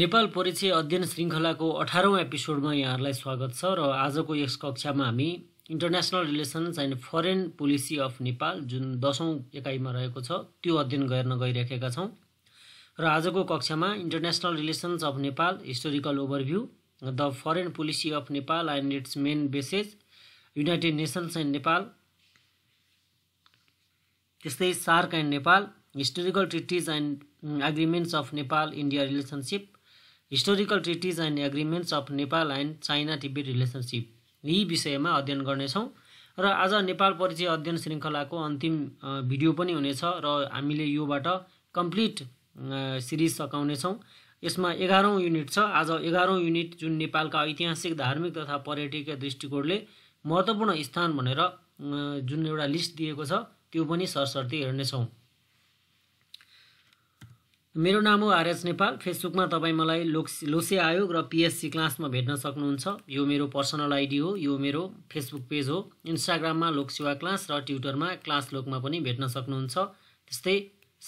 नेपाल परिचय अध्ययन श्रृङ्खलाको अठारौँ एपिसोडमा यहाँहरूलाई स्वागत छ र आजको यस कक्षामा हामी international relations and foreign policy of Nepal जुन दसौँ एकाइमा रहेको छ त्यो अध्ययन गर्न गइराखेका छौँ र आजको कक्षामा international relations of Nepal historical overview the foreign policy of Nepal and its main bases United Nations and Nepal त्यस्तै SAARC and Nepal historical treaties and agreements of Nepal India relationship historical treaties and agreements of Nepal and China Tibet relationship यी विषयमा अध्ययन गर्नेछौँ र आज नेपाल परिचय अध्ययन श्रृङ्खलाको अन्तिम भिडियो पनि हुनेछ र हामीले योबाट कम्प्लिट सिरिज सघाउनेछौँ यसमा एघारौँ युनिट छ आज एघारौँ युनिट जुन नेपालका ऐतिहासिक धार्मिक तथा पर्यटकीय दृष्टिकोणले महत्त्वपूर्ण स्थान भनेर जुन एउटा लिस्ट दिएको छ त्यो पनि सरसर्ती हेर्नेछौँ मेरो नाम हो आरएस नेपाल फेसबुकमा तपाईँ मलाई लोक्स लोसे आयोग र पिएससी क्लासमा भेट्न सक्नुहुन्छ यो मेरो पर्सनल आइडी हो यो मेरो फेसबुक पेज हो इन्स्टाग्राममा लोकसेवा क्लास र ट्विटरमा क्लास लोकमा पनि भेट्न सक्नुहुन्छ त्यस्तै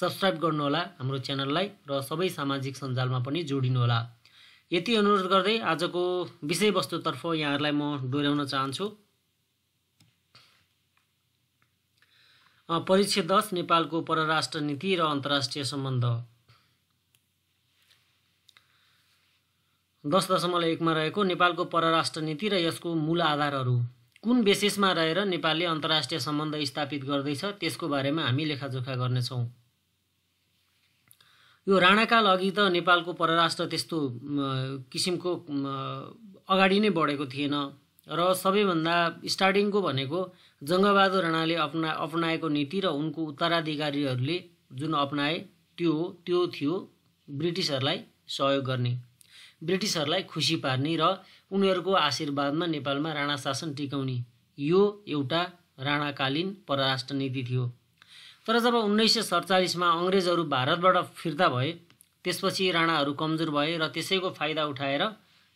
सब्सक्राइब गर्नुहोला हाम्रो च्यानललाई र सबै सामाजिक सञ्जालमा पनि जोडिनुहोला यति अनुरोध गर्दै आजको विषयवस्तुतर्फ यहाँहरूलाई म डोर्याउन चाहन्छु परीक्षा दस नेपालको परराष्ट्र नीति र अन्तर्राष्ट्रिय सम्बन्ध दस दशमलव एकमा रहेको नेपालको परराष्ट्र नीति र यसको मूल आधारहरू कुन बेसिसमा रहेर नेपालले अन्तर्राष्ट्रिय सम्बन्ध स्थापित गर्दैछ त्यसको बारेमा हामी लेखाजोखा गर्नेछौँ यो राणाकाल अघि त नेपालको परराष्ट्र त्यस्तो किसिमको अगाडि नै बढेको थिएन र सबैभन्दा स्टार्टिङको भनेको जङ्गबहादुर राणाले अपना अप्नाएको नीति र उनको उत्तराधिकारीहरूले जुन अपनाए त्यो त्यो थियो ब्रिटिसहरूलाई सहयोग गर्ने ब्रिटिसहरूलाई खुसी पार्ने र उनीहरूको आशीर्वादमा नेपालमा राणा शासन टिकाउने यो एउटा राणाकालीन परराष्ट्र नीति थियो तर जब उन्नाइस सय सडचालिसमा अङ्ग्रेजहरू भारतबाट फिर्ता भए त्यसपछि राणाहरू कमजोर भए र त्यसैको फाइदा उठाएर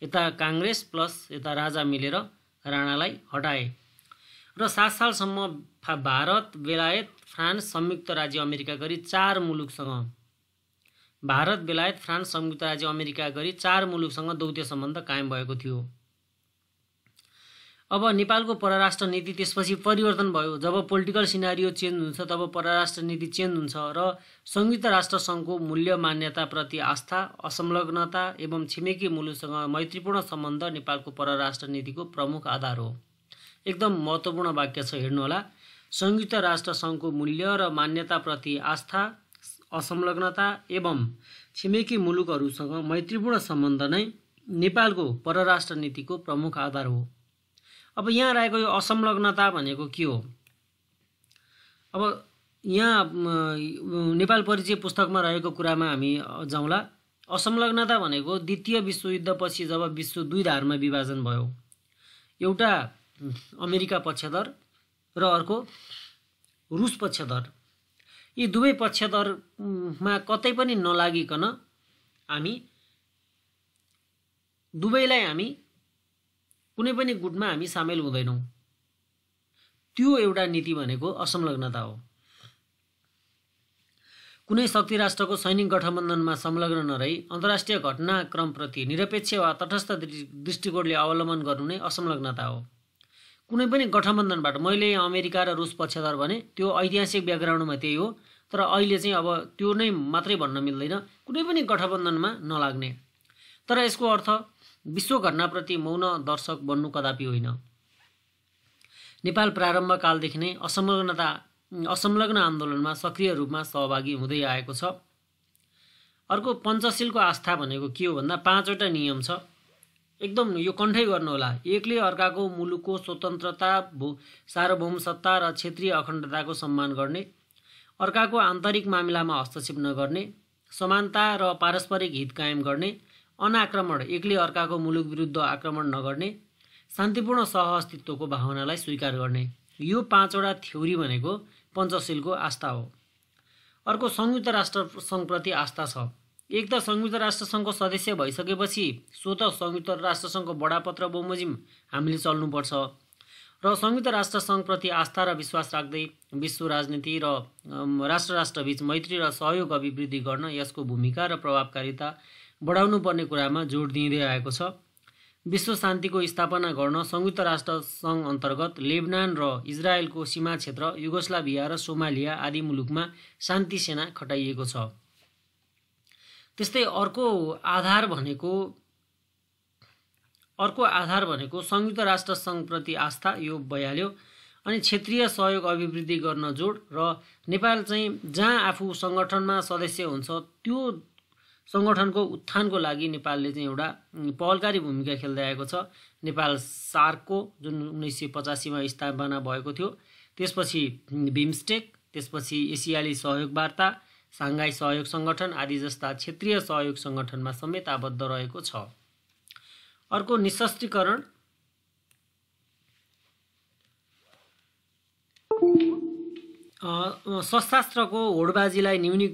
यता काङ्ग्रेस प्लस यता राजा मिलेर राणालाई हटाए र सात सालसम्म भारत बेलायत फ्रान्स संयुक्त राज्य अमेरिका गरी चार मुलुकसँग भारत बेलायत फ्रान्स संयुक्त राज्य अमेरिका गरी चार मुलुकसँग दौत्य सम्बन्ध कायम भएको थियो अब नेपालको परराष्ट्र नीति त्यसपछि परिवर्तन भयो जब पोलिटिकल सिनारियो चेन्ज हुन्छ तब परराष्ट्र नीति चेन्ज हुन्छ र संयुक्त राष्ट्र सङ्घको मूल्य मान्यताप्रति आस्था असंलग्नता एवं छिमेकी मुलुकसँग मैत्रीपूर्ण सम्बन्ध नेपालको परराष्ट्र नीतिको प्रमुख आधार हो एकदम महत्त्वपूर्ण वाक्य छ हेर्नुहोला संयुक्त राष्ट्र सङ्घको मूल्य र मान्यताप्रति आस्था असंलग्नता एवं छिमेकी मुलुकहरूसँग मैत्रीपूर्ण सम्बन्ध नै नेपालको परराष्ट्र नीतिको प्रमुख आधार हो अब यहाँ रहेको यो असंलग्नता भनेको के हो अब यहाँ नेपाल परिचय पुस्तकमा रहेको कुरामा हामी जाउँला असंलग्नता भनेको द्वितीय विश्वयुद्धपछि जब विश्व दुई धारमा विभाजन भयो एउटा अमेरिका पक्षधर र अर्को रुस पक्षधर यी दुवै पक्षधरमा कतै पनि नलागिकन हामी दुवैलाई हामी कुनै पनि गुटमा हामी सामेल हुँदैनौँ त्यो एउटा नीति भनेको असंलग्नता हो कुनै शक्ति राष्ट्रको सैनिक गठबन्धनमा संलग्न नरही अन्तर्राष्ट्रिय घटनाक्रमप्रति निरपेक्ष वा तटस्थ दृष्टिकोणले अवलम्बन गर्नु नै असंलग्नता हो कुनै पनि गठबन्धनबाट मैले अमेरिका र रुस पक्षधर भने त्यो ऐतिहासिक ब्याकग्राउन्डमा त्यही हो तर अहिले चाहिँ अब त्यो नै मात्रै भन्न मिल्दैन कुनै पनि गठबन्धनमा नलाग्ने तर यसको अर्थ विश्व घटनाप्रति मौन दर्शक बन्नु कदापि होइन नेपाल प्रारम्भकालदेखि नै असंलग्नता असंलग्न आन्दोलनमा सक्रिय रूपमा सहभागी हुँदै आएको छ अर्को पञ्चशीलको आस्था भनेको के हो भन्दा पाँचवटा नियम छ एकदम यो कण्ठै गर्नुहोला एकले अर्काको मुलुकको स्वतन्त्रता भू सार्वभौम सत्ता र क्षेत्रीय अखण्डताको सम्मान गर्ने अर्काको आन्तरिक मामिलामा हस्तक्षेप नगर्ने समानता र पारस्परिक हित कायम गर्ने अनाक्रमण एक्लै अर्काको मुलुक विरुद्ध आक्रमण नगर्ने शान्तिपूर्ण सह अस्तित्वको भावनालाई स्वीकार गर्ने यो पाँचवटा थ्योरी भनेको पञ्चशीलको आस्था हो अर्को संयुक्त राष्ट्र सङ्घप्रति आस्था छ एक त संयुक्त राष्ट्रसङ्घको सदस्य भइसकेपछि स्वत संयुक्त राष्ट्रसङ्घको बडापत्र बमोजिम हामीले चल्नुपर्छ र संयुक्त राष्ट्र सङ्घप्रति आस्था र विश्वास राख्दै विश्व राजनीति र राष्ट्र राष्ट्रबीच मैत्री र सहयोग अभिवृद्धि गर्न यसको भूमिका र प्रभावकारिता बढाउनुपर्ने कुरामा जोड दिँदै आएको छ विश्व शान्तिको स्थापना गर्न संयुक्त राष्ट्र सङ्घ अन्तर्गत लेबनान र इजरायलको सीमा क्षेत्र युगोस्लाभिया र सोमालिया आदि मुलुकमा शान्ति सेना खटाइएको छ त्यस्तै अर्को आधार भनेको अर्को आधार भनेको संयुक्त राष्ट्र सङ्घप्रति आस्था यो भइहाल्यो अनि क्षेत्रीय सहयोग अभिवृद्धि गर्न जोड र नेपाल चाहिँ जहाँ आफू सङ्गठनमा सदस्य हुन्छ त्यो सङ्गठनको उत्थानको लागि नेपालले चाहिँ एउटा पहलकारी भूमिका खेल्दै आएको छ नेपाल सार्कको जुन उन्नाइस सय पचासीमा स्थापना भएको थियो त्यसपछि बिम्स्टेक त्यसपछि एसियाली सहयोग वार्ता साङ्घाई सहयोग सङ्गठन आदि जस्ता क्षेत्रीय सहयोग सङ्गठनमा समेत आबद्ध रहेको छ अर्को निशस्त्रीकरण शास्त्रको होडबाजीलाई न्यूनी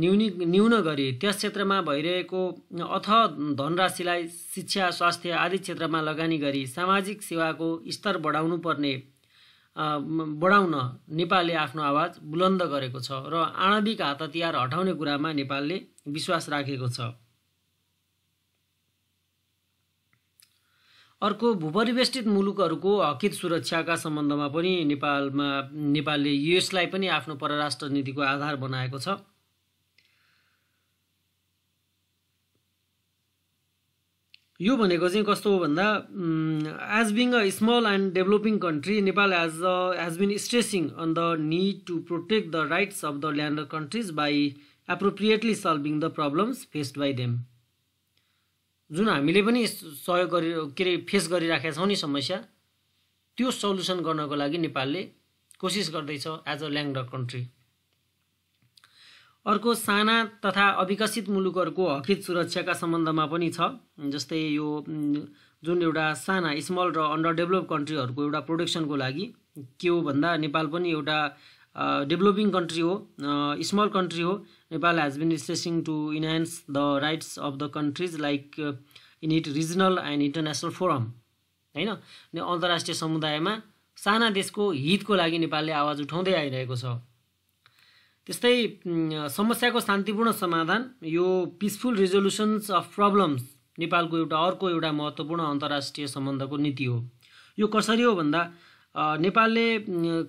न्यूनी न्यून गरी त्यस क्षेत्रमा भइरहेको अथ धनराशिलाई शिक्षा स्वास्थ्य आदि क्षेत्रमा लगानी गरी सामाजिक सेवाको स्तर बढाउनु पर्ने बढाउन नेपालले आफ्नो आवाज बुलन्द गरेको छ र आणविक हात हतियार हटाउने कुरामा नेपालले विश्वास राखेको छ अर्को भूपरिवेष्टित मुलुकहरूको हकित सुरक्षाका सम्बन्धमा पनि नेपालमा नेपालले यसलाई पनि आफ्नो परराष्ट्र नीतिको आधार बनाएको छ यो भनेको चाहिँ कस्तो हो भन्दा as being a small and developing country Nepal as a as been stressing on the need to protect the rights of the lander countries by appropriately solving the problems faced by them जुन हामीले पनि सहयोग गरि के अरे face गरिराखेका छौँ नि समस्या त्यो सल्युसन गर्नको लागि नेपालले कोसिस गर्दैछ एज अ ल्याङ्ग कन्ट्री अर्को साना तथा अविकसित मुलुकहरूको हकित सुरक्षाका सम्बन्धमा पनि छ जस्तै यो जुन एउटा साना स्मल र अन्डर डेभलप कन्ट्रीहरूको एउटा प्रोडक्सनको लागि के हो भन्दा नेपाल पनि एउटा डेभलोपिङ कन्ट्री हो स्मल कन्ट्री हो Nepal has been resisting to enhance the rights of the countries like in it regional and international forum होइन अनि अन्तर्राष्ट्रिय समुदायमा साना देशको हितको लागि नेपालले आवाज उठाउँदै आइरहेको छ त्यस्तै समस्याको शान्तिपूर्ण समाधान यो पिसफुल रिजोल्युसन्स अफ प्रब्लम्स नेपालको एउटा अर्को एउटा महत्त्वपूर्ण अन्तर्राष्ट्रिय सम्बन्धको नीति हो यो कसरी हो भन्दा नेपालले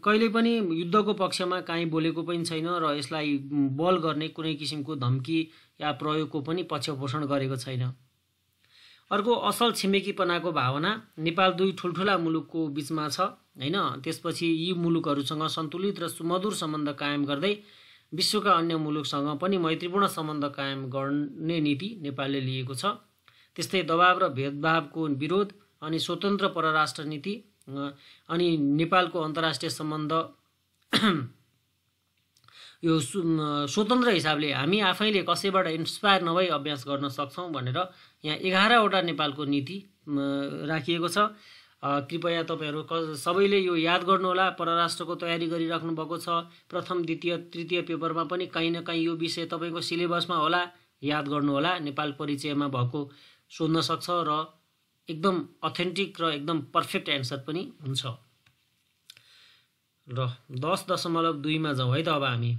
कहिले पनि युद्धको पक्षमा काहीँ बोलेको पनि छैन र यसलाई बल गर्ने कुनै किसिमको धम्की या प्रयोगको पनि पक्षपोषण गरेको छैन अर्को असल छिमेकीपनाको भावना नेपाल दुई ठुल्ठुला मुलुकको बिचमा छ होइन त्यसपछि यी मुलुकहरूसँग सन्तुलित र सुमधुर सम्बन्ध कायम गर्दै विश्वका अन्य मुलुकसँग पनि मैत्रीपूर्ण सम्बन्ध कायम गर्ने नीति नेपालले लिएको छ त्यस्तै दबाव र भेदभावको विरोध अनि स्वतन्त्र परराष्ट्र नीति अनि नेपालको अन्तर्राष्ट्रिय सम्बन्ध यो स्वतन्त्र हिसाबले हामी आफैले कसैबाट इन्सपायर नभई अभ्यास गर्न सक्छौँ भनेर यहाँ एघारवटा नेपालको नीति राखिएको छ कृपया तपाईँहरू क सबैले यो याद गर्नुहोला परराष्ट्रको तयारी गरिराख्नु भएको छ प्रथम द्वितीय तृतीय पेपरमा पनि कहीँ न कहीँ यो विषय तपाईँको सिलेबसमा होला याद गर्नुहोला नेपाल परिचयमा भएको सोध्न सक्छ र एकदम अथेन्टिक र एकदम पर्फेक्ट एन्सर पनि हुन्छ र दस दशमलव दुईमा जाउँ है त अब हामी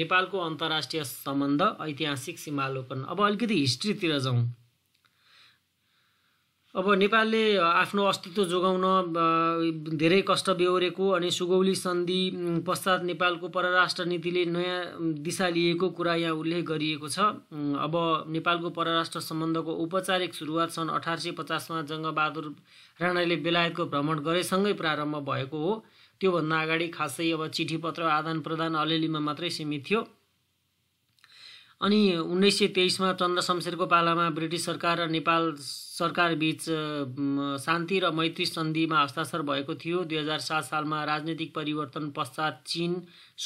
नेपालको अन्तर्राष्ट्रिय सम्बन्ध ऐतिहासिक सीमालोकन अब अलिकति हिस्ट्रीतिर जाउँ अब नेपालले आफ्नो अस्तित्व जोगाउन धेरै कष्ट बेहोरेको अनि सुगौली सन्धि पश्चात नेपालको परराष्ट्र नीतिले नयाँ दिशा लिएको कुरा यहाँ उल्लेख गरिएको छ अब नेपालको परराष्ट्र सम्बन्धको औपचारिक सुरुवात सन् अठार सय पचासमा जङ्गबहादुर राणाले बेलायतको भ्रमण गरेसँगै प्रारम्भ भएको हो त्योभन्दा अगाडि खासै अब चिठीपत्र पत्र आदान प्रदान अलिअलिमा मात्रै सीमित थियो अनि उन्नाइस सय तेइसमा चन्द्र शमशेरको पालामा ब्रिटिस सरकार र नेपाल सरकार बिच शान्ति र मैत्री सन्धिमा हस्ताक्षर भएको थियो दुई हजार सात सालमा राजनीतिक परिवर्तन पश्चात चिन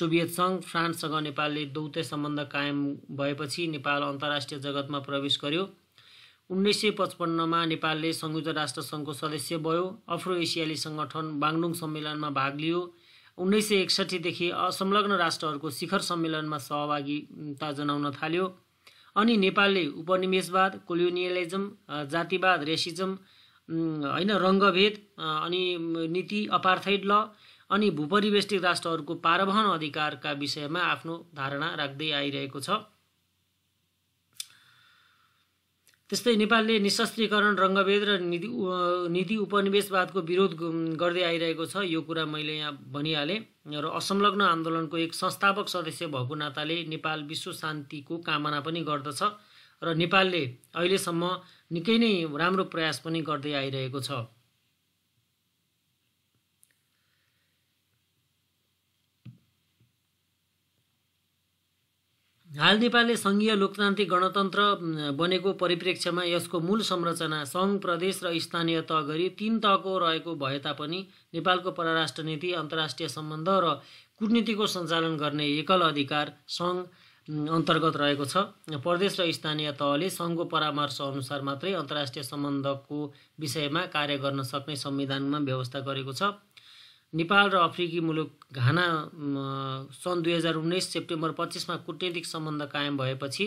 सोभियत सङ्घ फ्रान्ससँग नेपालले दौत्य सम्बन्ध कायम भएपछि नेपाल अन्तर्राष्ट्रिय जगतमा प्रवेश गर्यो उन्नाइस सय पचपन्नमा नेपालले संयुक्त राष्ट्रसङ्घको सदस्य भयो अफ्रो एसियाली सङ्गठन बाङ्डुङ सम्मेलनमा भाग लियो उन्नाइस सय एकसठीदेखि असंलग्न राष्ट्रहरूको शिखर सम्मेलनमा सहभागिता जनाउन थाल्यो अनि नेपालले उपनिवेशवाद कोलोनियलिजम जातिवाद रेसिजम होइन रङ्गभेद अनि नीति अपार्थाइड ल अनि भूपरिवेष्टिक राष्ट्रहरूको पारवहन अधिकारका विषयमा आफ्नो धारणा राख्दै आइरहेको छ त्यस्तै नेपालले निशस्त्रीकरण रङ्गभेद र नीति नीति उपनिवेशवादको विरोध गर्दै आइरहेको छ यो कुरा मैले यहाँ भनिहालेँ र असंलग्न आन्दोलनको एक संस्थापक सदस्य भएको नाताले नेपाल विश्व शान्तिको कामना पनि गर्दछ र नेपालले अहिलेसम्म निकै नै राम्रो प्रयास पनि गर्दै आइरहेको छ हाल नेपालले सङ्घीय लोकतान्त्रिक गणतन्त्र बनेको परिप्रेक्ष्यमा यसको मूल संरचना सङ्घ प्रदेश र स्थानीय तह गरी तिन तहको रहेको भए तापनि नेपालको परराष्ट्र नीति अन्तर्राष्ट्रिय सम्बन्ध र कुटनीतिको सञ्चालन गर्ने एकल अधिकार सङ्घ अन्तर्गत रहेको छ प्रदेश र स्थानीय तहले सङ्घको परामर्श अनुसार मात्रै अन्तर्राष्ट्रिय सम्बन्धको विषयमा कार्य गर्न सक्ने संविधानमा व्यवस्था गरेको छ नेपाल र अफ्रिकी मुलुक घाना सन् दुई हजार उन्नाइस सेप्टेम्बर पच्चिसमा कुटनीतिक सम्बन्ध कायम भएपछि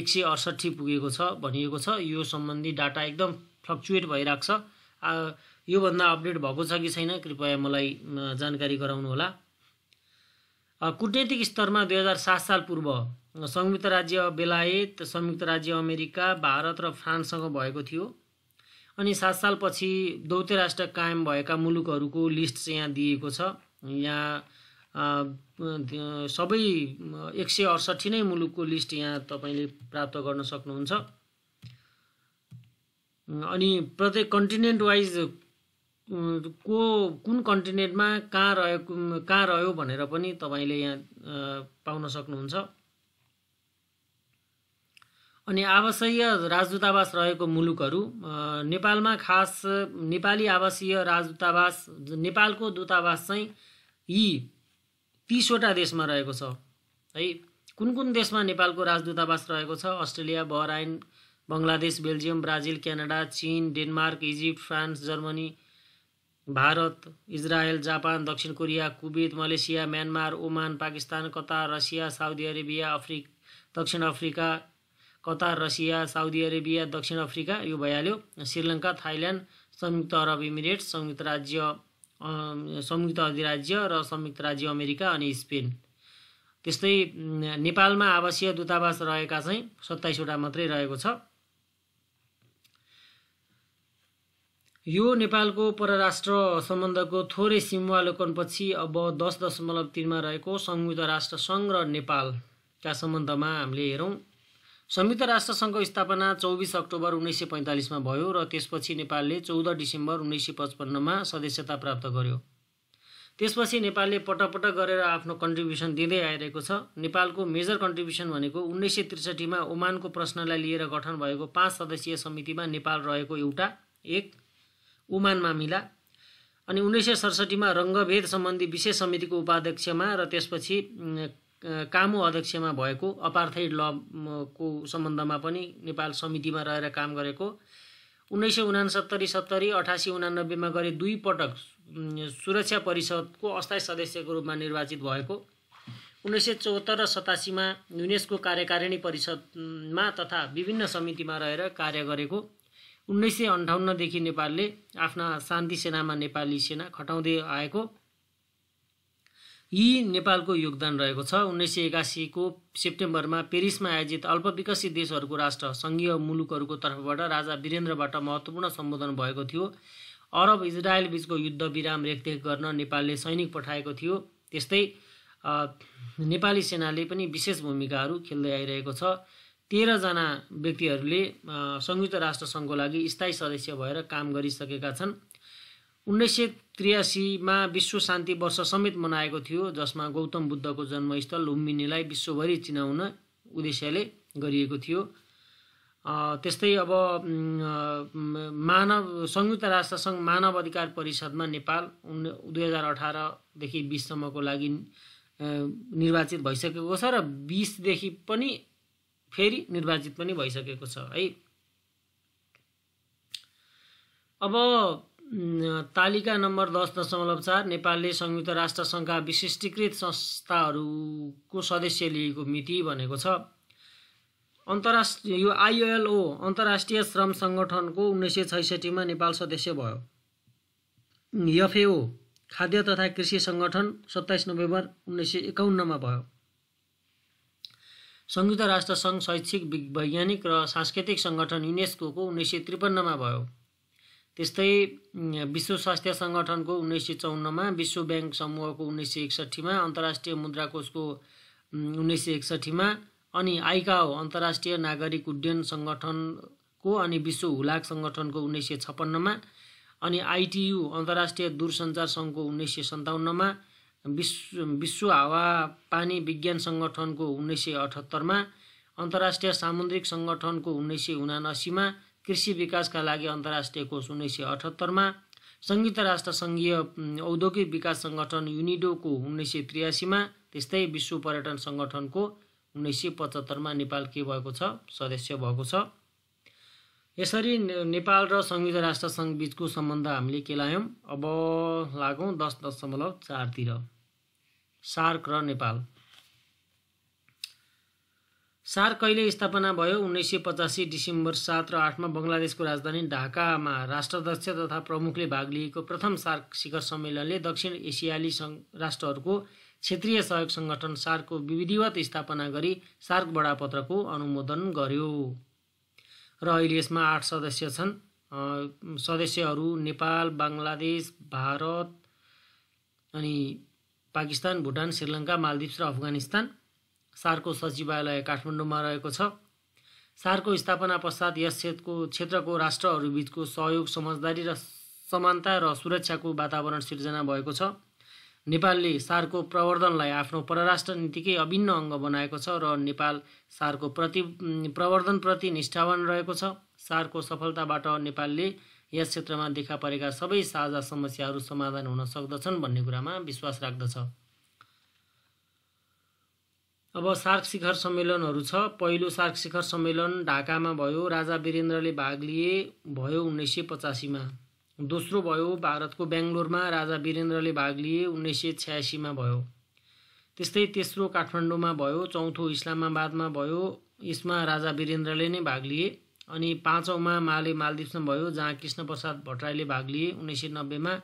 एक सय अडसट्ठी पुगेको छ भनिएको छ यो सम्बन्धी डाटा एकदम फ्लक्चुएट भइरहेको छ योभन्दा अपडेट भएको छ कि छैन कृपया मलाई जानकारी गराउनुहोला कुटनीतिक स्तरमा दुई हजार सात साल पूर्व संयुक्त राज्य बेलायत संयुक्त राज्य अमेरिका भारत र फ्रान्ससँग भएको थियो अनि सात सालपछि दौत्य राष्ट्र कायम भएका मुलुकहरूको लिस्ट चाहिँ यहाँ दिएको छ यहाँ सबै एक सय अडसट्ठी नै मुलुकको लिस्ट यहाँ तपाईँले प्राप्त गर्न सक्नुहुन्छ अनि प्रत्येक कन्टिनेन्ट वाइज को कुन कन्टिनेन्टमा कहाँ रहेको कहाँ रह्यो भनेर पनि तपाईँले यहाँ पाउन सक्नुहुन्छ अनि आवासीय राजदूतावास रहेको मुलुकहरू नेपालमा खास नेपाली आवासीय राजदूतावास नेपालको दूतावास चाहिँ यी तिसवटा देशमा रहेको छ है कुन कुन देशमा नेपालको राजदूतावास रहेको छ Australia Bahrain Bangladesh Belgium Brazil Canada चिन Denmark Egypt France Germany Bharat Israel Japan दक्षिण Korea Kuwait Malaysia Myanmar Oman Pakistan Qatar Russia Saudi Arabia अफ्रिक दक्षिण Africa Qatar Russia Saudi Arabia दक्षिण अफ्रिका यो भइहाल्यो श्रीलङ्का थाइल्यान्ड संयुक्त अरब इमिरेट्स संयुक्त राज्य संयुक्त अधिराज्य र संयुक्त राज्य अमेरिका अनि स्पेन त्यस्तै नेपालमा आवासीय दूतावास रहेका चाहिँ सत्ताइसवटा मात्रै रहेको छ यो नेपालको परराष्ट्र सम्बन्धको थोरै सीमालोकनपछि अब दस दशमलव तिनमा रहेको संयुक्त राष्ट्र सङ्घ र नेपालका सम्बन्धमा हामीले हेरौँ संयुक्त राष्ट्रसङ्घको स्थापना चौबिस अक्टोबर उन्नाइस सय पैँतालिसमा भयो र त्यसपछि नेपालले चौध डिसेम्बर उन्नाइस सय पचपन्नमा सदस्यता प्राप्त गर्यो त्यसपछि नेपालले पटक गरेर आफ्नो कन्ट्रिब्युसन दिँदै आइरहेको छ नेपालको मेजर कन्ट्रिब्युसन भनेको उन्नाइस सय त्रिसठीमा ओमानको प्रश्नलाई लिएर गठन भएको पाँच सदस्यीय समितिमा नेपाल रहेको एउटा एक ओमान मामिला अनि उन्नाइस सय सडसठीमा रङ्गभेद सम्बन्धी विशेष समितिको उपाध्यक्षमा र त्यसपछि कामु अध्यक्षमा भएको अपार्थै लको सम्बन्धमा पनि नेपाल समितिमा रहेर काम गरेको उन्नाइस सय उनासत्तरी सत्तरी अठासी उनानब्बेमा गरे दुई पटक सुरक्षा परिषदको अस्थायी सदस्यको रूपमा निर्वाचित भएको उन्नाइस सय चौहत्तर र सतासीमा युनेस्को कार्यकारिणी परिषदमा तथा विभिन्न समितिमा रहेर कार्य गरेको उन्नाइस सय अन्ठाउन्नदेखि नेपालले आफ्ना शान्ति सेनामा नेपाली सेना खटाउँदै आएको यी नेपालको योगदान रहेको छ उन्नाइस सय एकासीको सेप्टेम्बरमा पेरिसमा आयोजित अल्पविकसित देशहरूको राष्ट्र सङ्घीय मुलुकहरूको तर्फबाट राजा वीरेन्द्रबाट महत्त्वपूर्ण सम्बोधन भएको थियो अरब इजरायल बिचको युद्ध विराम रेखदेख गर्न नेपालले सैनिक पठाएको थियो त्यस्तै नेपाली सेनाले पनि विशेष भूमिकाहरू खेल्दै आइरहेको छ तेह्रजना व्यक्तिहरूले संयुक्त राष्ट्रसङ्घको लागि स्थायी सदस्य भएर काम गरिसकेका छन् उन्नाइस सय त्रियासीमा विश्व शान्ति वर्ष समेत मनाएको थियो जसमा गौतम बुद्धको जन्मस्थल लुम्बिनीलाई विश्वभरि चिनाउन उद्देश्यले गरिएको थियो त्यस्तै अब मानव संयुक्त राष्ट्रसङ्घ मानव अधिकार परिषदमा नेपाल उन् दुई हजार अठारदेखि बिससम्मको लागि निर्वाचित भइसकेको छ र बिसदेखि पनि फेरि निर्वाचित पनि भइसकेको छ है अब तालिका नम्बर दस दशमलव चार नेपालले संयुक्त राष्ट्रसङ्घका विशिष्टीकृत संस्थाहरूको सदस्य लिएको मिति भनेको छ अन्तर्राष्ट्रिय यो आइएलओ अन्तर्राष्ट्रिय श्रम सङ्गठनको उन्नाइस सय छैसठीमा नेपाल सदस्य भयो एफएओ खाद्य तथा कृषि सङ्गठन सत्ताइस नोभेम्बर उन्नाइस सय एकाउन्नमा भयो संयुक्त राष्ट्रसङ्घ शैक्षिक वैज्ञानिक र सांस्कृतिक सङ्गठन युनेस्को उन्नाइस सय त्रिपन्नमा भयो त्यस्तै विश्व स्वास्थ्य सङ्गठनको उन्नाइस सय चौन्नमा विश्व ब्याङ्क समूहको उन्नाइस सय एकसट्ठीमा अन्तर्राष्ट्रिय मुद्राकोषको उन्नाइस सय एकसट्ठीमा अनि आइकाओ अन्तर्राष्ट्रिय नागरिक उड्डयन सङ्गठनको अनि विश्व हुलाक सङ्गठनको उन्नाइस सय छप्पन्नमा अनि आइटियु अन्तर्राष्ट्रिय दूरसञ्चार सङ्घको उन्नाइस सय सन्ताउन्नमा विश्व विश्व हावा पानी विज्ञान सङ्गठनको उन्नाइस सय अठहत्तरमा अन्तर्राष्ट्रिय सामुद्रिक सङ्गठनको उन्नाइस सय उनासीमा कृषि विकासका लागि अन्तर्राष्ट्रिय कोष उन्नाइस सय अठहत्तरमा संयुक्त राष्ट्र सङ्घीय औद्योगिक विकास सङ्गठन युनिडोको उन्नाइस सय त्रियासीमा त्यस्तै विश्व पर्यटन सङ्गठनको उन्नाइस सय पचहत्तरमा नेपाल के भएको छ सदस्य भएको छ यसरी नेपाल र संयुक्त राष्ट्र बिचको सम्बन्ध हामीले के लायौँ अब लागौँ दस दशमलव चारतिर सार्क र नेपाल सार कहिले स्थापना भयो उन्नाइस सय पचासी डिसेम्बर सात र आठमा बङ्गलादेशको राजधानी ढाकामा राष्ट्रध्यक्ष तथा प्रमुखले भाग लिएको प्रथम सार्क शिखर सम्मेलनले दक्षिण एसियाली राष्ट्रहरूको क्षेत्रीय सहयोग सङ्गठन सार्कको विविधिवत स्थापना गरी सार्क बडापत्रको अनुमोदन गर्यो र अहिले यसमा आठ सदस्य छन् सदस्यहरू नेपाल बङ्गलादेश भारत अनि पाकिस्तान भुटान श्रीलङ्का मालदिप्स र अफगानिस्तान सारको सचिवालय काठमाडौँमा रहेको छ सारको स्थापना पश्चात यस क्षेत्रको क्षेत्रको राष्ट्रहरूबिचको सहयोग समझदारी र समानता र सुरक्षाको वातावरण सिर्जना भएको छ नेपालले सारको प्रवर्धनलाई आफ्नो परराष्ट्र नीतिकै अभिन्न अङ्ग बनाएको छ र नेपाल सारको प्रति प्रवर्धनप्रति निष्ठावान रहेको छ सारको सफलताबाट नेपालले यस क्षेत्रमा देखा परेका सबै साझा समस्याहरू समाधान हुन सक्दछन् भन्ने कुरामा विश्वास राख्दछ अब सार्क शिखर सम्मेलनहरू छ पहिलो सार्क शिखर सम्मेलन ढाकामा भयो राजा वीरेन्द्रले भाग लिए भयो उन्नाइस सय पचासीमा दोस्रो भयो भारतको बेङ्गलोरमा राजा वीरेन्द्रले भाग लिए उन्नाइस सय छ्यासीमा भयो त्यस्तै तेस्रो काठमाडौँमा भयो चौथो इस्लामाबादमा भयो यसमा राजा वीरेन्द्रले नै भाग लिए अनि पाँचौँमा माले मालदिप्समा भयो जहाँ कृष्णप्रसाद भट्टराईले भाग लिए उन्नाइस सय नब्बेमा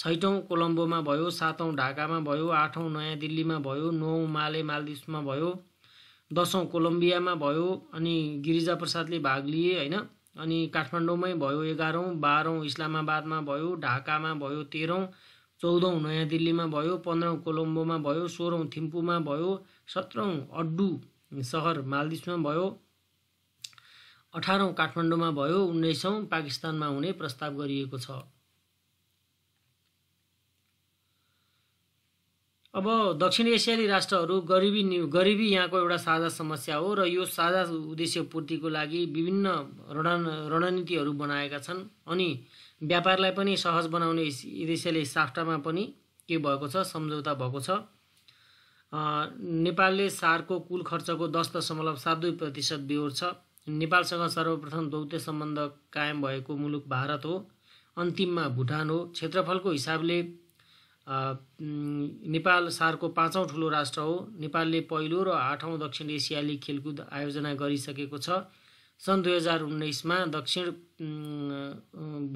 छैटौँ कोलम्बोमा भयो सातौँ ढाकामा भयो आठौँ नयाँ दिल्लीमा भयो नौ माले मालदिप्समा भयो दसौँ कोलम्बियामा भयो अनि गिरिजाप्रसादले भाग लिए होइन अनि काठमाडौँमै भयो एघारौँ बाह्रौँ इस्लामाबादमा भयो ढाकामा भयो तेह्रौँ चौधौँ नयाँ दिल्लीमा भयो पन्ध्रौँ कोलम्बोमा भयो सोह्रौँ थिम्पूमा भयो सत्रौँ अड्डु सहर मालदिप्समा भयो अठारौँ काठमाडौँमा भयो उन्नाइसौँ पाकिस्तानमा हुने प्रस्ताव गरिएको छ अब दक्षिण एसियाली राष्ट्रहरू गरिबी गरिबी यहाँको एउटा साझा समस्या हो र यो साझा उद्देश्य पूर्तिको लागि विभिन्न रण रणनीतिहरू बनाएका छन् अनि व्यापारलाई पनि सहज बनाउने एसियाली साफ्टामा पनि के भएको छ सम्झौता भएको छ नेपालले सारको कुल खर्चको दस दशमलव सात दुई प्रतिशत बेहोर छ नेपालसँग सर्वप्रथम दौत्य सम्बन्ध कायम भएको मुलुक भारत हो अन्तिममा भुटान हो क्षेत्रफलको हिसाबले नेपाल सारको पाँचौँ ठुलो राष्ट्र हो नेपालले पहिलो र आठौँ दक्षिण एसियाली खेलकुद आयोजना गरिसकेको छ सन् दुई हजार उन्नाइसमा दक्षिण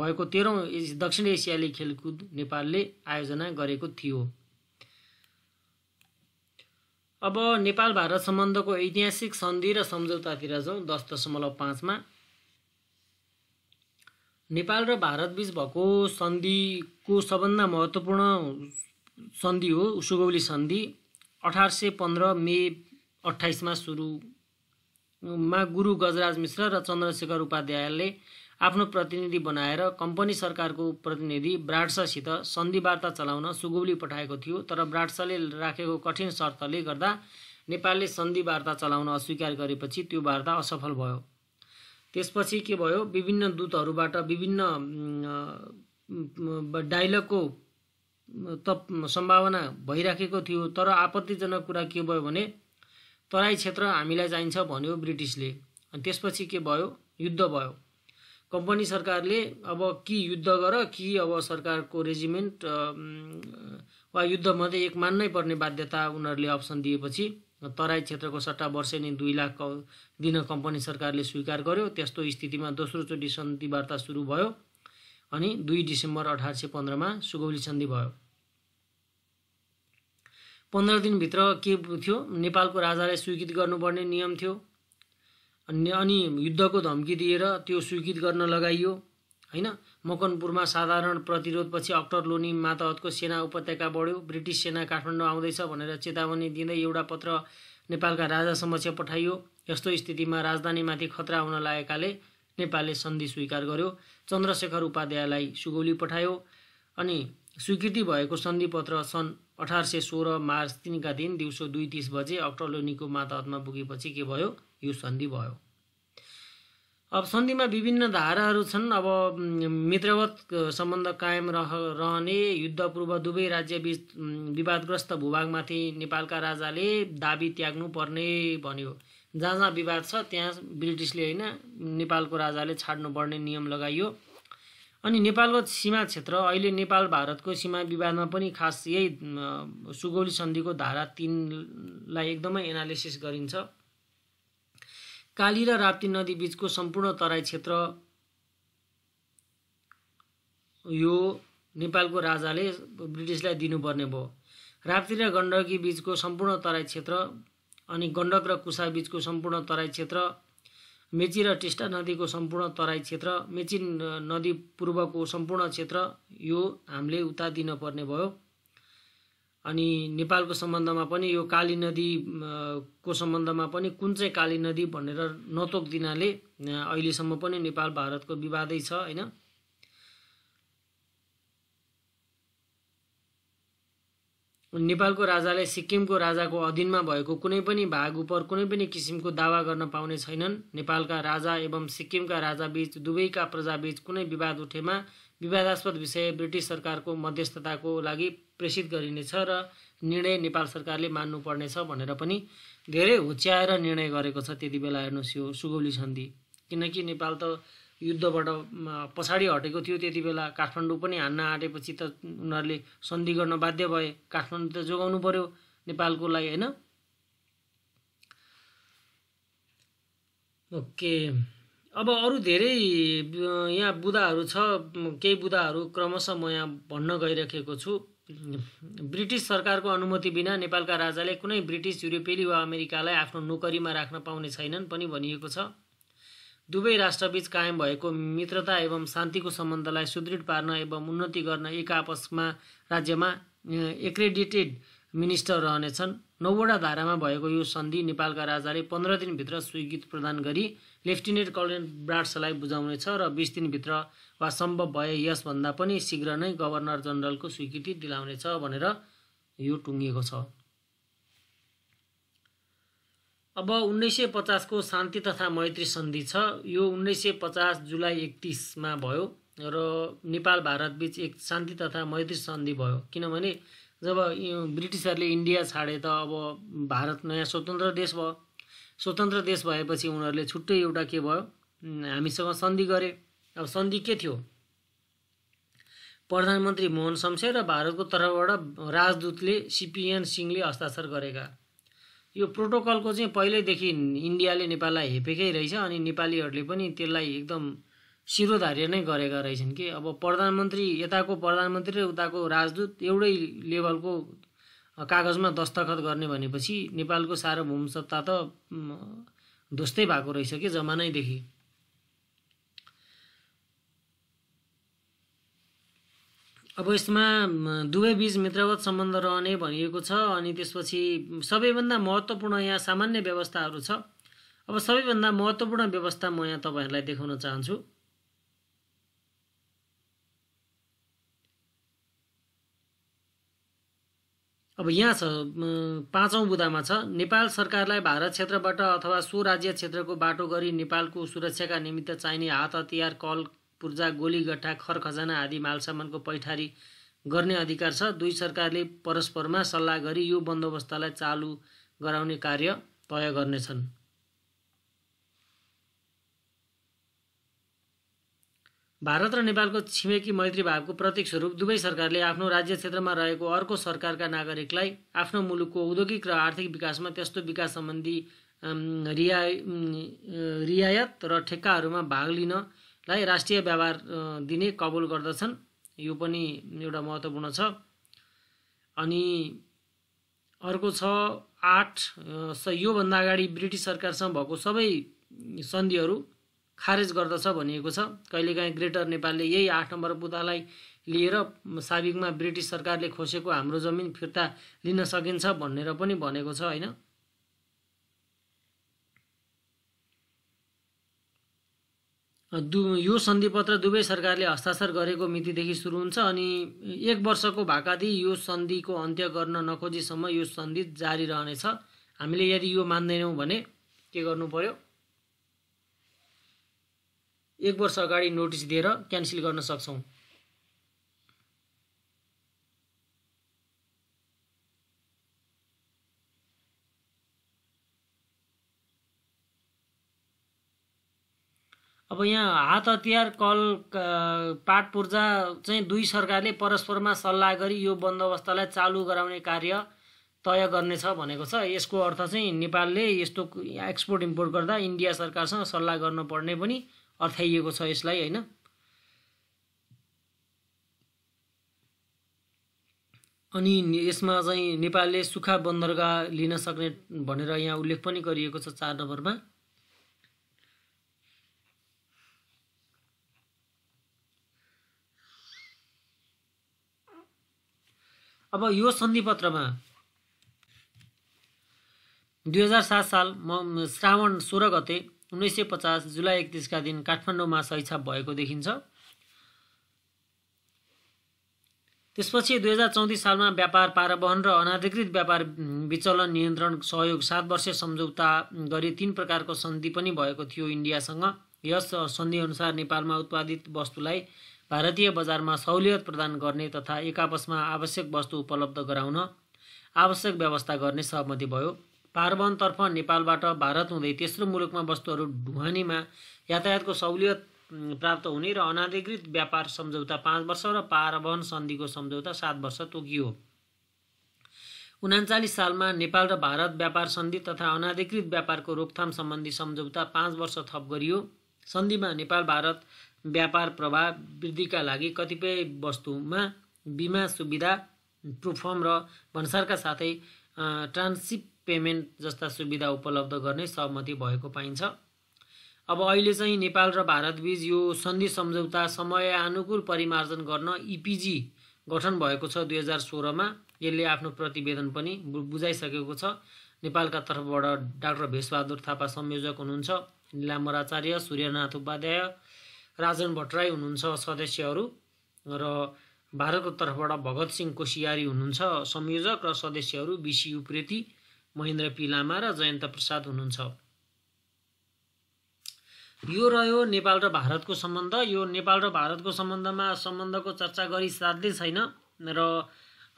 भएको तेह्रौँ दक्षिण एसियाली खेलकुद नेपालले आयोजना गरेको थियो अब नेपाल भारत सम्बन्धको ऐतिहासिक सन्धि र सम्झौतातिर जाउँ दस दशमलव पाँचमा नेपाल र भारतबीच भएको सन्धिको सबभन्दा महत्त्वपूर्ण सन्धि हो सुगौली सन्धि अठार सय पन्ध्र मे अठाइसमा सुरुमा गुरु गजराज मिश्र र चन्द्रशेखर उपाध्यायले आफ्नो प्रतिनिधि बनाएर कम्पनी सरकारको प्रतिनिधि ब्राडसासित सन्धिवार्ता चलाउन सुगौली पठाएको थियो तर ब्राडसाले राखेको कठिन शर्तले गर्दा नेपालले सन्धिवार्ता चलाउन अस्वीकार गरेपछि त्यो वार्ता असफल भयो त्यसपछि के भयो विभिन्न दूतहरूबाट विभिन्न डाइलगको त सम्भावना भइराखेको थियो तर आपत्तिजनक कुरा के भयो भने तराई क्षेत्र हामीलाई चाहिन्छ भन्यो ब्रिटिसले अनि त्यसपछि के भयो युद्ध भयो कम्पनी सरकारले अब कि युद्ध गर कि अब सरकारको रेजिमेन्ट वा युद्धमध्ये एक मान्नै पर्ने बाध्यता उनीहरूले अप्सन दिएपछि तराई क्षेत्रको सट्टा वर्षेनी दुई लाख दिन कम्पनी सरकारले स्वीकार गर्यो त्यस्तो स्थितिमा दोस्रोचोटि सन्धि वार्ता सुरु भयो अनि दुई डिसेम्बर अठार सय पन्ध्रमा सुगौली सन्धि भयो पन्ध्र दिनभित्र के थियो नेपालको राजाले स्वीकृत गर्नुपर्ने नियम थियो अनि युद्धको धम्की दिएर त्यो स्वीकृत गर्न लगाइयो होइन मकनपुरमा साधारण प्रतिरोधपछि अक्टर लोनी मातहतको सेना उपत्यका बढ्यो ब्रिटिस सेना काठमाडौँ आउँदैछ भनेर चेतावनी दिँदै एउटा पत्र नेपालका राजा समक्ष पठाइयो यस्तो स्थितिमा राजधानीमाथि खतरा हुन लागेकाले नेपालले सन्धि स्वीकार गर्यो चन्द्रशेखर उपाध्यायलाई सुगौली पठायो अनि स्वीकृति भएको सन्धिपत्र सन् अठार सय सोह्र मार्च तिनका दिन दिउँसो दुई तिस बजे अक्टलोनीको मातहतमा पुगेपछि के भयो यो सन्धि भयो अब सन्धिमा विभिन्न धाराहरू छन् अब मित्रवत सम्बन्ध कायम रह रहने युद्धपूर्व दुवै राज्य विवादग्रस्त भूभागमाथि नेपालका राजाले दाबी त्याग्नु पर्ने भन्यो जहाँ जहाँ विवाद छ त्यहाँ ब्रिटिसले होइन नेपालको राजाले छाड्नुपर्ने नियम लगाइयो अनि नेपालको सीमा क्षेत्र अहिले नेपाल भारतको सीमा विवादमा पनि खास यही सुगौली सन्धिको धारा तिनलाई एकदमै एनालिसिस गरिन्छ काली र राप्ती नदी बिचको सम्पूर्ण तराई क्षेत्र यो नेपालको राजाले ब्रिटिसलाई दिनुपर्ने भयो राप्ती र गण्डकी बिचको सम्पूर्ण तराई क्षेत्र अनि गण्डक र कुसा बिचको सम्पूर्ण तराई क्षेत्र मेची र टिस्टा नदीको सम्पूर्ण तराई क्षेत्र मेची नदी पूर्वको सम्पूर्ण क्षेत्र यो हामीले उता दिनुपर्ने भयो अनि नेपालको सम्बन्धमा पनि यो काली नदीको सम्बन्धमा पनि कुन चाहिँ काली नदी भनेर नतोक्दिनाले अहिलेसम्म पनि नेपाल भारतको विवादै छ होइन नेपालको राजाले सिक्किमको राजाको अधीनमा भएको कुनै पनि भाग उप कुनै पनि किसिमको दावा गर्न पाउने छैनन् नेपालका राजा एवं सिक्किमका राजाबीच दुवैका प्रजाबीच कुनै विवाद उठेमा विवादास्पद विषय ब्रिटिस सरकारको मध्यस्थताको लागि प्रेषित गरिनेछ र निर्णय नेपाल सरकारले मान्नुपर्नेछ भनेर पनि धेरै हुच्याएर निर्णय गरेको छ त्यति बेला हेर्नुहोस् यो सुगौली सन्धि किनकि नेपाल त युद्धबाट पछाडि हटेको थियो त्यति बेला काठमाडौँ पनि हान्न आँटेपछि त उनीहरूले सन्धि गर्न बाध्य भए काठमाडौँ त जोगाउनु पर्यो नेपालको लागि होइन ओके अब अरू धेरै यहाँ बुदाहरू छ केही बुदाहरू क्रमशः म यहाँ भन्न गइराखेको छु ब्रिटिस सरकारको अनुमति बिना नेपालका राजाले कुनै ब्रिटिस युरोपेली वा अमेरिकालाई आफ्नो नोकरीमा राख्न पाउने छैनन् पनि भनिएको छ दुवै राष्ट्रबीच कायम भएको मित्रता एवं शान्तिको सम्बन्धलाई सुदृढ पार्न एवं उन्नति गर्न एक आपसमा राज्यमा एक्रेडिटेड मिनिस्टर रहनेछन् नौवटा धारामा भएको यो सन्धि नेपालका राजाले पन्ध्र दिनभित्र स्वीकृत प्रदान गरी लेफ्टिनेन्ट कर्नल ब्राड्सलाई बुझाउनेछ र बिस दिनभित्र वा सम्भव भए यसभन्दा पनि शीघ्र नै गभर्नर जनरलको स्वीकृति दिलाउनेछ भनेर यो टुङ्गिएको छ अब उन्नाइस सय पचासको शान्ति तथा मैत्री सन्धि छ यो उन्नाइस सय पचास जुलाई एकतिसमा भयो र नेपाल भारतबिच एक शान्ति तथा मैत्री सन्धि भयो किनभने जब ब्रिटिसहरूले इन्डिया छाडे त अब भारत नयाँ स्वतन्त्र देश भयो स्वतन्त्र देश भएपछि उनीहरूले छुट्टै एउटा के भयो हामीसँग सन्धि गरे अब सन्धि के थियो प्रधानमन्त्री मोहन शमशेर र भारतको तर्फबाट राजदूतले सिपिएन सिंहले हस्ताक्षर गरेका यो प्रोटोकलको चाहिँ पहिल्यैदेखि इन्डियाले नेपाललाई हेपेकै रहेछ अनि नेपालीहरूले पनि त्यसलाई एकदम शिरोधार्य नै गरेका रहेछन् कि अब प्रधानमन्त्री यताको प्रधानमन्त्री र उताको राजदूत एउटै लेभलको कागजमा दस्तखत गर्ने भनेपछि नेपालको सार्वभौम सत्ता त ध्वस्तै भएको रहेछ कि जमानैदेखि अब यसमा दुवै बीच मित्रवत सम्बन्ध रहने भनिएको छ अनि त्यसपछि सबैभन्दा महत्त्वपूर्ण यहाँ सामान्य व्यवस्थाहरू छ अब सबैभन्दा महत्त्वपूर्ण व्यवस्था म यहाँ तपाईँहरूलाई देखाउन चाहन्छु अब यहाँ छ पाँचौँ बुदामा छ नेपाल सरकारलाई भारत क्षेत्रबाट अथवा स्वराज्य क्षेत्रको बाटो गरी नेपालको सुरक्षाका निमित्त चाहिने हात हतियार कल पूर्जा गोलीगट्ठा खरखजाना आदि मालसामानको पैठारी गर्ने अधिकार छ दुई सरकारले परस्परमा सल्लाह गरी यो बन्दोबस्तलाई चालु गराउने कार्य तय गर्नेछन् भारत र नेपालको छिमेकी मैत्री भावको प्रतीक स्वरूप दुवै सरकारले आफ्नो राज्य क्षेत्रमा रहेको अर्को सरकारका नागरिकलाई आफ्नो मुलुकको औद्योगिक र आर्थिक विकासमा त्यस्तो विकास सम्बन्धी रिया रियायत र ठेक्काहरूमा भाग लिन लाई राष्ट्रिय व्यवहार दिने कबुल गर्दछन् यो पनि एउटा महत्त्वपूर्ण छ अनि अर्को छ आठ स योभन्दा अगाडि ब्रिटिस सरकारसँग भएको सबै सन्धिहरू खारेज गर्दछ भनिएको छ कहिलेकाहीँ ग्रेटर नेपालले यही आठ नम्बर बुदालाई लिएर साबिकमा ब्रिटिस सरकारले खोसेको हाम्रो जमिन फिर्ता लिन सकिन्छ भनेर पनि भनेको छ होइन दु यो सन्धिपत्र दुवै सरकारले हस्ताक्षर गरेको मितिदेखि सुरु हुन्छ अनि एक वर्षको भाकादी यो सन्धिको अन्त्य गर्न नखोजीसम्म यो सन्धि जारी रहनेछ हामीले यदि यो मान्दैनौँ भने के गर्नु पर्यो एक वर्ष अगाडि नोटिस दिएर क्यान्सल गर्न सक्छौँ अब यहाँ हात हतियार कल पाट पूर्जा चाहिँ दुई सरकारले परस्परमा सल्लाह गरी यो बन्दोबस्तलाई चालु गराउने कार्य तय गर्नेछ भनेको छ यसको अर्थ चाहिँ नेपालले यस्तो एक्सपोर्ट इम्पोर्ट गर्दा इन्डिया सरकारसँग सल्लाह गर्नुपर्ने पनि अर्थाइएको छ यसलाई होइन अनि यसमा चाहिँ नेपालले सुखा बन्दरगाह लिन सक्ने भनेर यहाँ उल्लेख पनि गरिएको छ चार नम्बरमा अब यो सन्धिपत्रमा दुई हजार सात साल म श्रावण सोह्र गते उन्नाइस सय पचास जुलाई एकतिसका दिन काठमाडौँमा छाप भएको देखिन्छ त्यसपछि दुई हजार चौतिस सालमा व्यापार पारवहन र अनाधिकृत व्यापार विचलन नियन्त्रण सहयोग सात वर्षीय सम्झौता गरी तिन प्रकारको सन्धि पनि भएको थियो इन्डियासँग यस सन्धिअनुसार नेपालमा उत्पादित वस्तुलाई भारतीय बजारमा सहुलियत प्रदान गर्ने तथा एकापसमा आवश्यक वस्तु उपलब्ध गराउन आवश्यक व्यवस्था गर्ने सहमति भयो पारवनतर्फ नेपालबाट भारत हुँदै तेस्रो मुलुकमा वस्तुहरू ढुवानीमा यातायातको सहुलियत प्राप्त हुने र अनाधिकृत व्यापार सम्झौता पाँच वर्ष र पारवन सन्धिको सम्झौता सात वर्ष तोकियो उनाचालिस सालमा नेपाल र भारत व्यापार सन्धि तथा अनाधिकृत व्यापारको रोकथाम सम्बन्धी सम्झौता पाँच वर्ष थप गरियो सन्धिमा नेपाल भारत व्यापार प्रभाव वृद्धिका लागि कतिपय वस्तुमा बिमा सुविधा ट्रुफर्म र भन्सारका साथै ट्रान्सिप पेमेन्ट जस्ता सुविधा उपलब्ध गर्ने सहमति भएको पाइन्छ अब अहिले चाहिँ नेपाल र भारतबीच यो सन्धि सम्झौता समय अनुकूल परिमार्जन गर्न इपिजी गठन भएको छ दुई हजार सोह्रमा यसले आफ्नो प्रतिवेदन पनि बुझाइसकेको छ नेपालका तर्फबाट डाक्टर भेषबहादुर थापा संयोजक हुनुहुन्छ निलामराचार्य सूर्यनाथ उपाध्याय राजन भट्टराई हुनुहुन्छ सदस्यहरू र भारतको तर्फबाट भगत सिंह कोसियारी हुनुहुन्छ संयोजक र सदस्यहरू बिसी उप्रेती महेन्द्र पी लामा र जयन्त प्रसाद हुनुहुन्छ यो रह्यो नेपाल र भारतको सम्बन्ध यो नेपाल र भारतको सम्बन्धमा सम्बन्धको चर्चा गरी साध्यै छैन र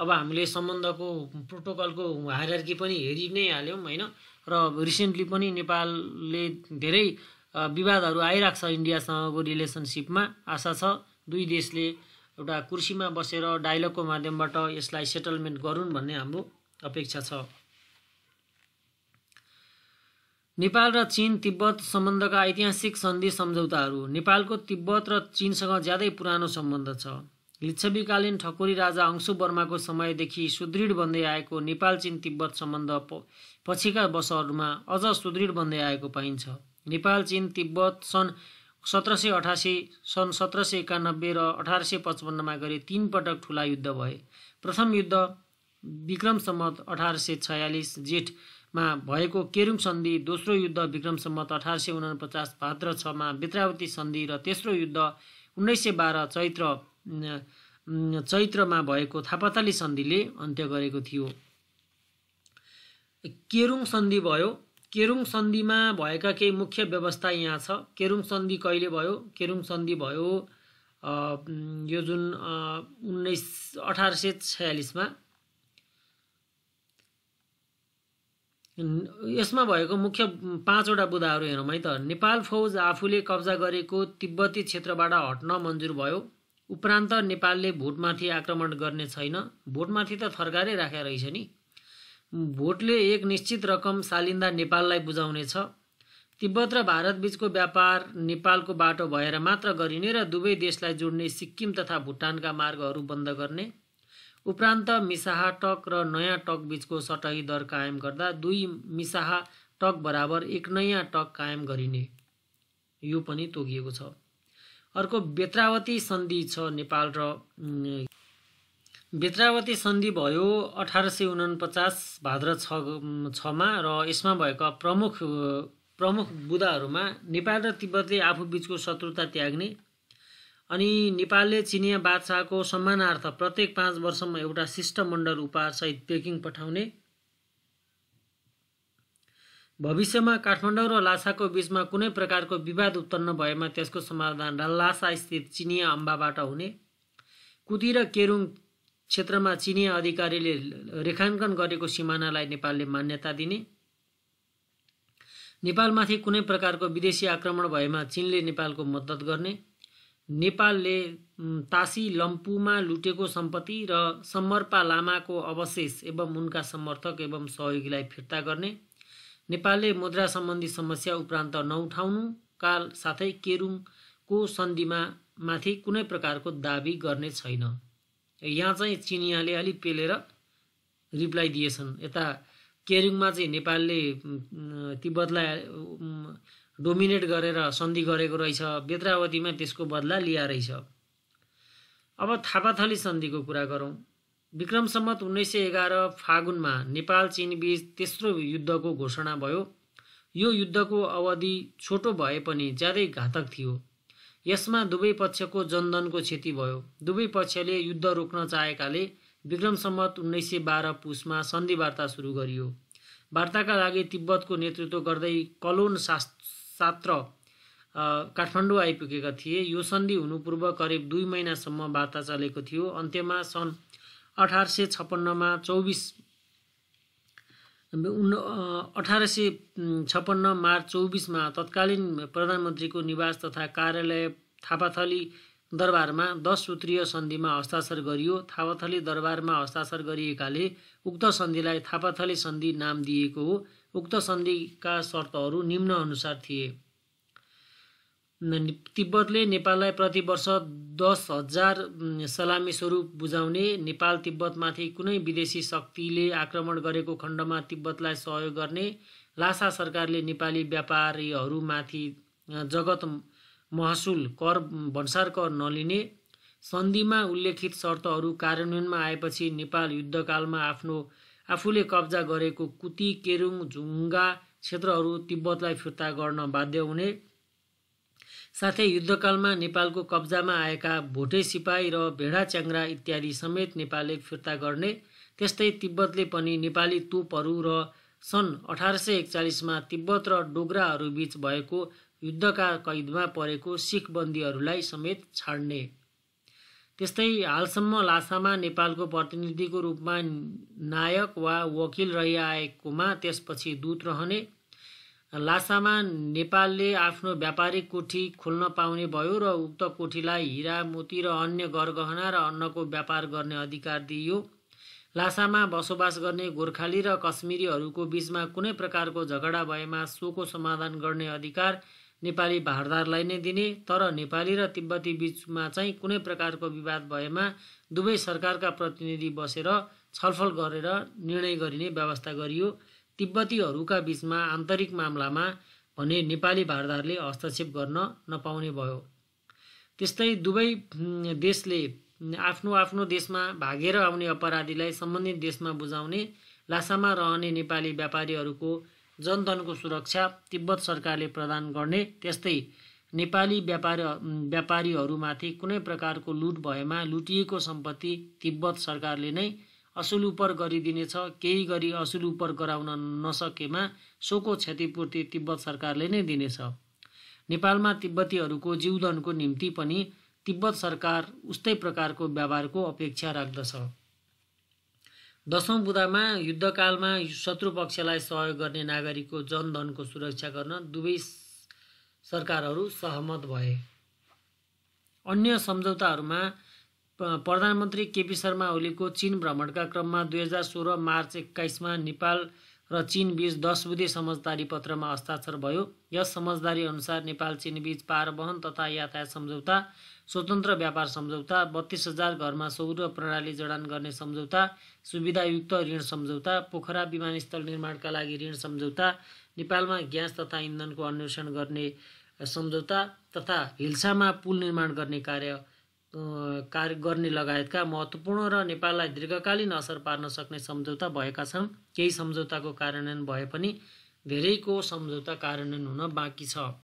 अब हामीले सम्बन्धको प्रोटोकलको हारकी पनि हेरि नै हाल्यौँ होइन र रिसेन्टली पनि नेपालले धेरै विवादहरू आइरहेको छ इन्डियासँगको रिलेसनसिपमा आशा छ दुई देशले एउटा कुर्सीमा बसेर डायलगको माध्यमबाट यसलाई सेटलमेन्ट गरून् भन्ने हाम्रो अपेक्षा छ नेपाल र चीन तिब्बत सम्बन्धका ऐतिहासिक सन्धि सम्झौताहरू नेपालको तिब्बत र चीनसँग ज्यादै पुरानो सम्बन्ध छ लिच्छवीकालीन ठकुरी राजा अंशु वर्माको समयदेखि सुदृढ बन्दै आएको नेपाल चीन तिब्बत सम्बन्ध पछिका वर्षहरूमा अझ सुदृढ बन्दै आएको पाइन्छ नेपाल चिन तिब्बत सन् सत्र सय अठासी सन् सत्र सय एकानब्बे र अठार सय पचपन्नमा गरी पटक ठुला युद्ध भए प्रथम युद्ध विक्रम सम्मत अठार सय छयालिस जेठमा भएको केरुङ सन्धि दोस्रो युद्ध विक्रम सम्मत अठार सय पचास भाद्र छमा बेत्रावती सन्धि र तेस्रो युद्ध उन्नाइस सय बाह्र चैत्र चैत्रमा भएको थापाताली सन्धिले अन्त्य गरेको थियो केरुङ सन्धि भयो केरुङ सन्धिमा भएका केही मुख्य व्यवस्था यहाँ छ केरुङ सन्धि कहिले भयो केरुङ सन्धि भयो यो जुन उन्नाइस अठार सय छयालिसमा यसमा भएको मुख्य पाँचवटा बुदाहरू हेरौँ है त नेपाल फौज आफूले कब्जा गरेको तिब्बती क्षेत्रबाट हट्न मन्जुर भयो उपरान्त नेपालले भोटमाथि आक्रमण गर्ने छैन भोटमाथि त थर्कारै राखेको रहेछ नि भोटले एक निश्चित रकम सालिन्दा नेपाललाई बुझाउनेछ तिब्बत र भारतबीचको व्यापार नेपालको बाटो भएर मात्र गरिने र दुवै देशलाई जोड्ने सिक्किम तथा भुटानका मार्गहरू बन्द गर्ने उपरान्त मिसाहा टक र नयाँ टक बीचको सटही दर कायम गर्दा दुई मिसाहा टक बराबर एक नयाँ टक कायम गरिने यो पनि तोगिएको छ अर्को बेत्रावती सन्धि छ नेपाल र भित्रावती सन्धि भयो अठार सय पचास भाद्र छ छमा र यसमा भएका प्रमुख प्रमुख बुदाहरूमा नेपाल र तिब्बतले आफू आफूबिचको शत्रुता त्याग्ने अनि नेपालले चिनिया बादशाहको सम्मानार्थ प्रत्येक पाँच वर्षमा एउटा शिष्टमण्डल उपहारसहित पेकिङ पठाउने भविष्यमा काठमाडौँ र लासाको बिचमा कुनै प्रकारको विवाद उत्पन्न भएमा त्यसको समाधान लासा स्थित चिनिया अम्बाबाट हुने कुती र केरुङ क्षेत्रमा चिनिया अधिकारीले रेखाङ्कन गरेको सिमानालाई नेपालले मान्यता दिने नेपालमाथि कुनै प्रकारको विदेशी आक्रमण भएमा चिनले नेपालको मद्दत गर्ने नेपालले तासी लम्पूमा लुटेको सम्पत्ति र समर्पा लामाको अवशेष एवं उनका समर्थक एवं सहयोगीलाई फिर्ता गर्ने नेपालले मुद्रा सम्बन्धी समस्या उपरान्त काल साथै केरुङको सन्धिमा माथि कुनै प्रकारको दावी गर्ने छैन यहाँ चाहिँ चिनियाले अलिक पेलेर रिप्लाई दिएछन् यता केरिङमा चाहिँ नेपालले तिब्बतलाई डोमिनेट गरेर सन्धि गरेको रहेछ बेत्रावतीमा त्यसको बदला लिया रहेछ अब थापाथली सन्धिको कुरा गरौँ विक्रम सम्मत उन्नाइस सय एघार फागुनमा नेपाल चिनबीच तेस्रो युद्धको घोषणा भयो यो युद्धको अवधि छोटो भए पनि ज्यादै घातक थियो यसमा दुवै पक्षको जनधनको क्षति भयो दुवै पक्षले युद्ध रोक्न चाहेकाले विक्रम सम्मत उन्नाइस सय बाह्र पुसमा सन्धिवार्ता सुरु गरियो वार्ताका लागि तिब्बतको नेतृत्व गर्दै कलोन शास्त्र काठमाडौँ आइपुगेका थिए यो सन्धि हुनुपूर्व करिब दुई महिनासम्म वार्ता चलेको थियो अन्त्यमा सन् अठार सय छप्पन्नमा चौबिस उन अठार सय छप्पन्न मार्च चौबिसमा तत्कालीन प्रधानमन्त्रीको निवास तथा कार्यालय थापाथली दरबारमा दस सूत्रीय सन्धिमा हस्ताक्षर गरियो थापाथली दरबारमा हस्ताक्षर गरिएकाले उक्त सन्धिलाई थापाथली सन्धि नाम दिएको हो उक्त सन्धिका शर्तहरू निम्नअनुसार थिए तिब्बतले नेपाललाई प्रतिवर्ष दस हजार सलामी स्वरूप बुझाउने नेपाल तिब्बतमाथि कुनै विदेशी शक्तिले आक्रमण गरेको खण्डमा तिब्बतलाई सहयोग गर्ने लासा सरकारले नेपाली व्यापारीहरूमाथि जगत महसुल कर भन्सार कर नलिने सन्धिमा उल्लेखित शर्तहरू कार्यान्वयनमा आएपछि नेपाल युद्धकालमा आफ्नो आफूले कब्जा गरेको कुती केरुङ झुङ्गा क्षेत्रहरू तिब्बतलाई फिर्ता गर्न बाध्य हुने साथै युद्धकालमा नेपालको कब्जामा आएका भोटे सिपाही र भेडा च्याङ्रा इत्यादि समेत नेपालले फिर्ता गर्ने त्यस्तै तिब्बतले पनि नेपाली तोपहरू र सन् अठार सय एकचालिसमा तिब्बत र डोग्राहरूबीच भएको युद्धका कैदमा परेको सिख बन्दीहरूलाई समेत छाड्ने त्यस्तै हालसम्म लासामा नेपालको प्रतिनिधिको रूपमा नायक वा वकिल रहिआएकोमा त्यसपछि दूत रहने लासामा नेपालले आफ्नो व्यापारिक कोठी खोल्न पाउने भयो र उक्त कोठीलाई हिरा मोती र अन्य गरगहना र अन्नको व्यापार गर्ने अधिकार दिइयो लासामा बसोबास गर्ने गोर्खाली र कश्मीरीहरूको बिचमा कुनै प्रकारको झगडा भएमा सोको समाधान गर्ने अधिकार नेपाली भारदारलाई नै दिने तर नेपाली र तिब्बती बिचमा चाहिँ कुनै प्रकारको विवाद भएमा दुवै सरकारका प्रतिनिधि बसेर छलफल गरेर निर्णय गरिने व्यवस्था गरियो तिब्बतीहरूका बिचमा आन्तरिक मामलामा भने नेपाली भारदारले हस्तक्षेप गर्न नपाउने भयो त्यस्तै दुवै देशले आफ्नो आफ्नो देशमा भागेर आउने अपराधीलाई सम्बन्धित देशमा बुझाउने लासामा रहने नेपाली व्यापारीहरूको जनधनको सुरक्षा तिब्बत सरकारले प्रदान गर्ने त्यस्तै नेपाली व्यापार व्यापारीहरूमाथि कुनै प्रकारको लुट भएमा लुटिएको सम्पत्ति तिब्बत सरकारले नै असुल उपर गरिदिनेछ केही गरी असुल उपर गराउन नसकेमा सोको क्षतिपूर्ति तिब्बत सरकारले नै दिनेछ नेपालमा तिब्बतीहरूको जीवधनको निम्ति पनि तिब्बत सरकार उस्तै प्रकारको व्यवहारको अपेक्षा राख्दछ दसौँ बुधामा युद्धकालमा शत्रु शत्रुपक्षलाई सहयोग गर्ने नागरिकको जनधनको सुरक्षा गर्न दुवै सरकारहरू सहमत भए अन्य सम्झौताहरूमा प्रधानमन्त्री केपी शर्मा ओलीको चीन भ्रमणका क्रममा दुई हजार सोह्र मार्च एक्काइसमा नेपाल र बीच दस बुधे समझदारी पत्रमा हस्ताक्षर भयो यस समझदारी अनुसार नेपाल पार वहन तथा यातायात सम्झौता स्वतन्त्र व्यापार सम्झौता बत्तीस हजार घरमा सौर प्रणाली जडान गर्ने सम्झौता सुविधायुक्त ऋण सम्झौता पोखरा विमानस्थल निर्माणका लागि ऋण सम्झौता नेपालमा ग्यास तथा इन्धनको अन्वेषण गर्ने सम्झौता तथा हिल्सामा पुल निर्माण गर्ने कार्य कार्य गर्ने लगायतका महत्त्वपूर्ण र नेपाललाई दीर्घकालीन असर पार्न सक्ने सम्झौता भएका छन् केही सम्झौताको कार्यान्वयन भए पनि धेरैको सम्झौता कार्यान्वयन हुन बाँकी छ